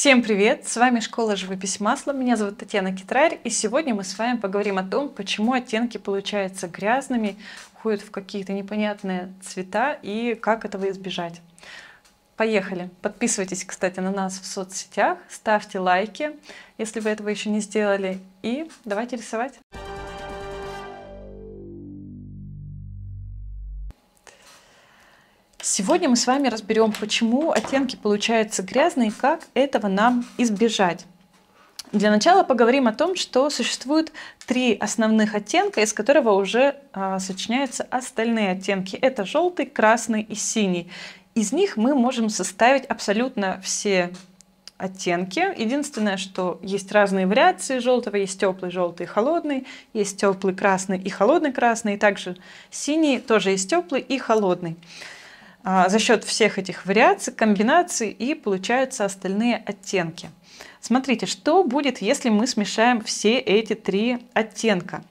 Всем привет! С вами школа живопись масла. Меня зовут Татьяна Китрарь, и сегодня мы с вами поговорим о том, почему оттенки получаются грязными, уходят в какие-то непонятные цвета и как этого избежать. Поехали! Подписывайтесь, кстати, на нас в соцсетях, ставьте лайки, если вы этого еще не сделали, и давайте рисовать! Сегодня мы с вами разберем, почему оттенки получаются грязные и как этого нам избежать. Для начала поговорим о том, что существует три основных оттенка, из которого уже а, сочиняются остальные оттенки. Это желтый, красный и синий. Из них мы можем составить абсолютно все оттенки. Единственное, что есть разные вариации желтого. Есть теплый желтый и холодный, есть теплый красный и холодный красный. И также синий тоже есть теплый и холодный. А, за счет всех этих вариаций, комбинаций и получаются остальные оттенки. Смотрите, что будет, если мы смешаем все эти три оттенка.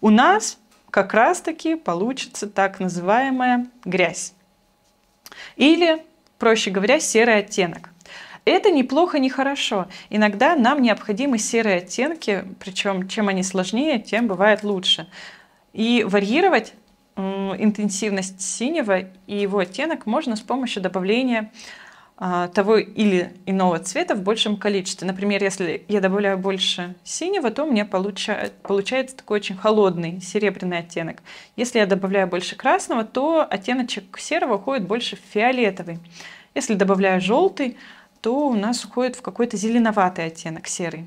У нас как раз-таки получится так называемая грязь. Или, проще говоря, серый оттенок. Это неплохо, нехорошо. Иногда нам необходимы серые оттенки, причем чем они сложнее, тем бывает лучше. И варьировать Э, интенсивность синего и его оттенок можно с помощью добавления а, того или иного цвета в большем количестве. Например, если я добавляю больше синего, то у меня получа... получается такой очень холодный серебряный оттенок. Если я добавляю больше красного, то оттеночек серого уходит больше в фиолетовый. Если добавляю желтый, то у нас уходит в какой-то зеленоватый оттенок серый.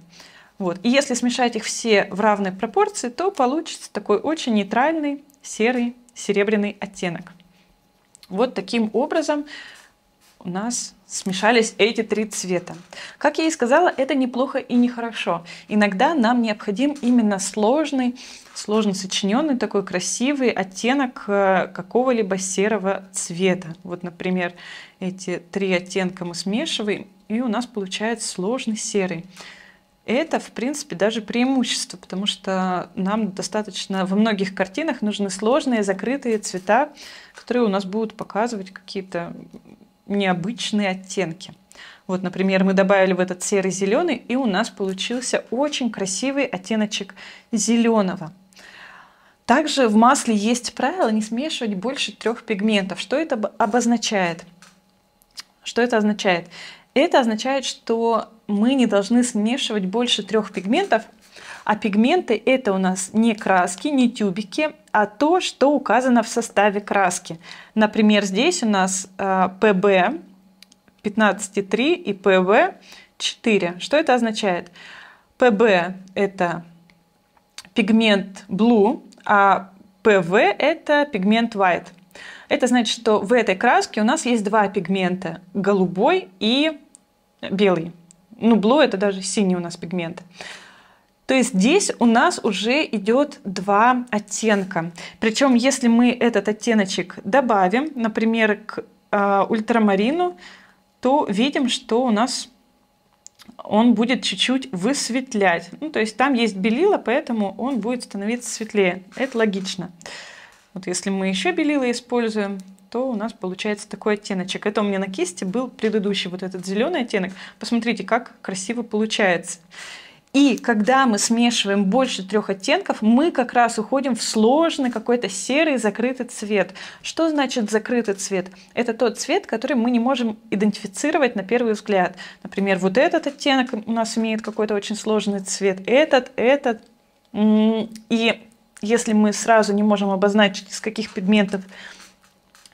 Вот. И если смешать их все в равной пропорции, то получится такой очень нейтральный серый серебряный оттенок. Вот таким образом у нас смешались эти три цвета. Как я и сказала, это неплохо и нехорошо. Иногда нам необходим именно сложный, сложно сочиненный такой красивый оттенок э, какого-либо серого цвета. Вот, например, эти три оттенка мы смешиваем, и у нас получается сложный серый. Это, в принципе, даже преимущество, потому что нам достаточно во многих картинах нужны сложные, закрытые цвета, которые у нас будут показывать какие-то необычные оттенки. Вот, например, мы добавили в этот серый-зеленый, и у нас получился очень красивый оттеночек зеленого. Также в масле есть правило не смешивать больше трех пигментов. Что это обозначает? Что это означает? Это означает, что мы не должны смешивать больше трех пигментов, а пигменты это у нас не краски, не тюбики, а то, что указано в составе краски. Например, здесь у нас э, ПБ 15,3 и ПВ 4. Что это означает? ПБ это пигмент blue, а ПВ это пигмент white. Это значит, что в этой краске у нас есть два пигмента – голубой и белый. Ну, блу это даже синий у нас пигмент. То есть здесь у нас уже идет два оттенка. Причем, если мы этот оттеночек добавим, например, к э, ультрамарину, то видим, что у нас он будет чуть-чуть высветлять. Ну, то есть там есть белила, поэтому он будет становиться светлее. Это логично. Вот если мы еще белила используем, то у нас получается такой оттеночек. Это у меня на кисти был предыдущий вот этот зеленый оттенок. Посмотрите, как красиво получается. И когда мы смешиваем больше трех оттенков, мы как раз уходим в сложный какой-то серый закрытый цвет. Что значит закрытый цвет? Это тот цвет, который мы не можем идентифицировать на первый взгляд. Например, вот этот оттенок у нас имеет какой-то очень сложный цвет, этот, этот. И если мы сразу не можем обозначить, из каких пигментов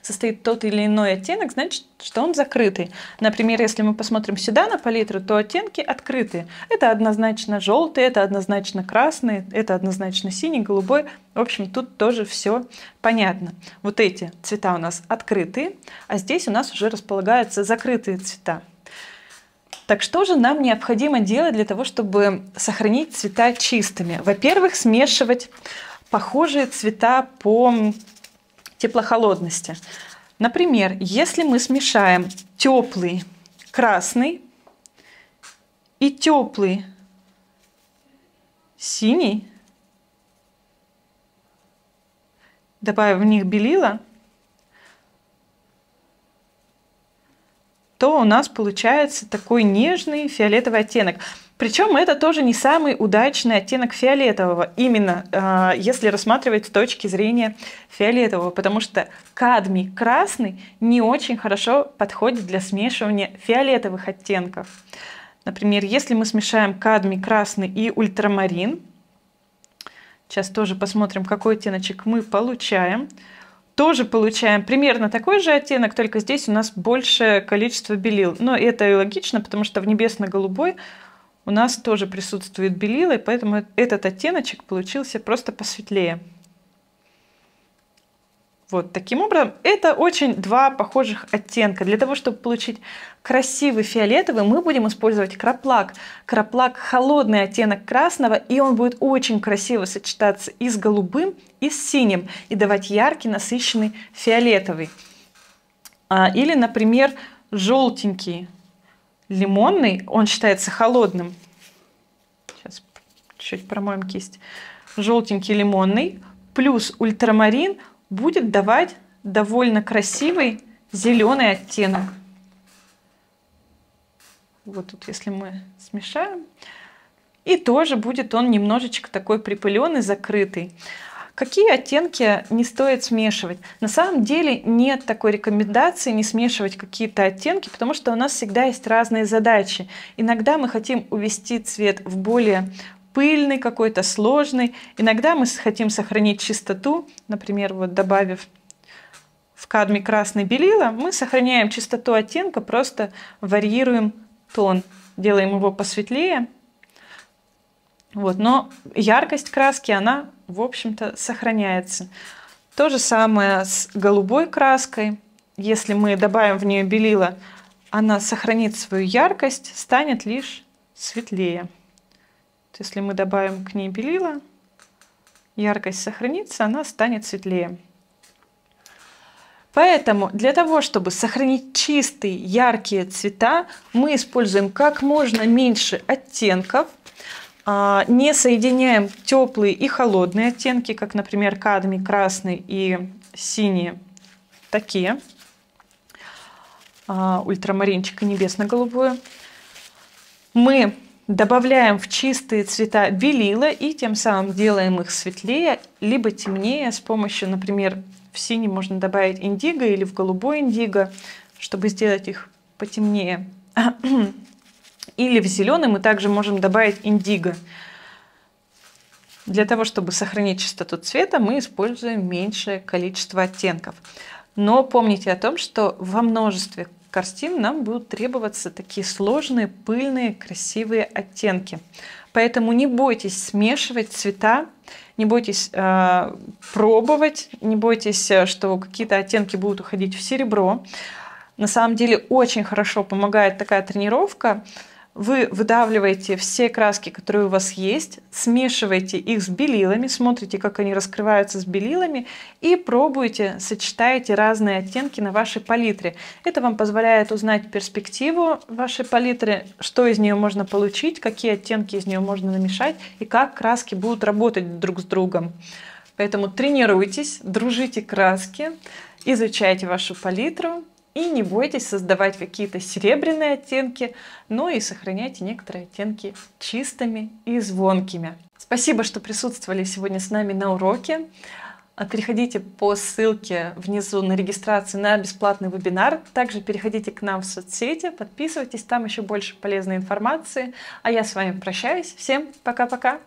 состоит тот или иной оттенок, значит, что он закрытый. Например, если мы посмотрим сюда на палитру, то оттенки открытые. Это однозначно желтый, это однозначно красный, это однозначно синий, голубой. В общем, тут тоже все понятно. Вот эти цвета у нас открытые, а здесь у нас уже располагаются закрытые цвета. Так что же нам необходимо делать для того, чтобы сохранить цвета чистыми? Во-первых, смешивать похожие цвета по теплохолодности. Например, если мы смешаем теплый красный и теплый синий, добавим в них белила, то у нас получается такой нежный фиолетовый оттенок. Причем это тоже не самый удачный оттенок фиолетового, именно э, если рассматривать с точки зрения фиолетового, потому что кадмий красный не очень хорошо подходит для смешивания фиолетовых оттенков. Например, если мы смешаем кадмий красный и ультрамарин, сейчас тоже посмотрим, какой оттеночек мы получаем тоже получаем примерно такой же оттенок, только здесь у нас большее количество белил. Но это и логично, потому что в небесно-голубой у нас тоже присутствует белила, и поэтому этот оттеночек получился просто посветлее. Вот таким образом это очень два похожих оттенка. Для того, чтобы получить красивый фиолетовый, мы будем использовать краплак. Краплак холодный оттенок красного, и он будет очень красиво сочетаться и с голубым, и с синим, и давать яркий, насыщенный фиолетовый. А, или, например, желтенький лимонный, он считается холодным. Сейчас чуть промоем кисть. Желтенький лимонный плюс ультрамарин – будет давать довольно красивый зеленый оттенок. Вот тут, если мы смешаем, и тоже будет он немножечко такой припыленный, закрытый. Какие оттенки не стоит смешивать? На самом деле нет такой рекомендации не смешивать какие-то оттенки, потому что у нас всегда есть разные задачи. Иногда мы хотим увести цвет в более пыльный, какой-то сложный. Иногда мы хотим сохранить чистоту, например, вот добавив в кадме красный белила, мы сохраняем чистоту оттенка, просто варьируем тон, делаем его посветлее. Вот, но яркость краски, она, в общем-то, сохраняется. То же самое с голубой краской. Если мы добавим в нее белила, она сохранит свою яркость, станет лишь светлее. Если мы добавим к ней белила, яркость сохранится, она станет светлее. Поэтому для того, чтобы сохранить чистые, яркие цвета, мы используем как можно меньше оттенков, а, не соединяем теплые и холодные оттенки, как, например, кадмий, красный и синие, такие, а, ультрамаринчик и небесно-голубую. Мы Добавляем в чистые цвета белила и тем самым делаем их светлее, либо темнее с помощью, например, в синий можно добавить индиго или в голубой индиго, чтобы сделать их потемнее. Или в зеленый мы также можем добавить индиго. Для того, чтобы сохранить чистоту цвета, мы используем меньшее количество оттенков. Но помните о том, что во множестве картин нам будут требоваться такие сложные, пыльные, красивые оттенки. Поэтому не бойтесь смешивать цвета, не бойтесь э, пробовать, не бойтесь, э, что какие-то оттенки будут уходить в серебро. На самом деле очень хорошо помогает такая тренировка вы выдавливаете все краски, которые у вас есть, смешиваете их с белилами, смотрите, как они раскрываются с белилами и пробуете, сочетаете разные оттенки на вашей палитре. Это вам позволяет узнать перспективу вашей палитры, что из нее можно получить, какие оттенки из нее можно намешать и как краски будут работать друг с другом. Поэтому тренируйтесь, дружите краски, изучайте вашу палитру, и не бойтесь создавать какие-то серебряные оттенки, но и сохраняйте некоторые оттенки чистыми и звонкими. Спасибо, что присутствовали сегодня с нами на уроке. А, переходите по ссылке внизу на регистрацию на бесплатный вебинар. Также переходите к нам в соцсети, подписывайтесь, там еще больше полезной информации. А я с вами прощаюсь. Всем пока-пока!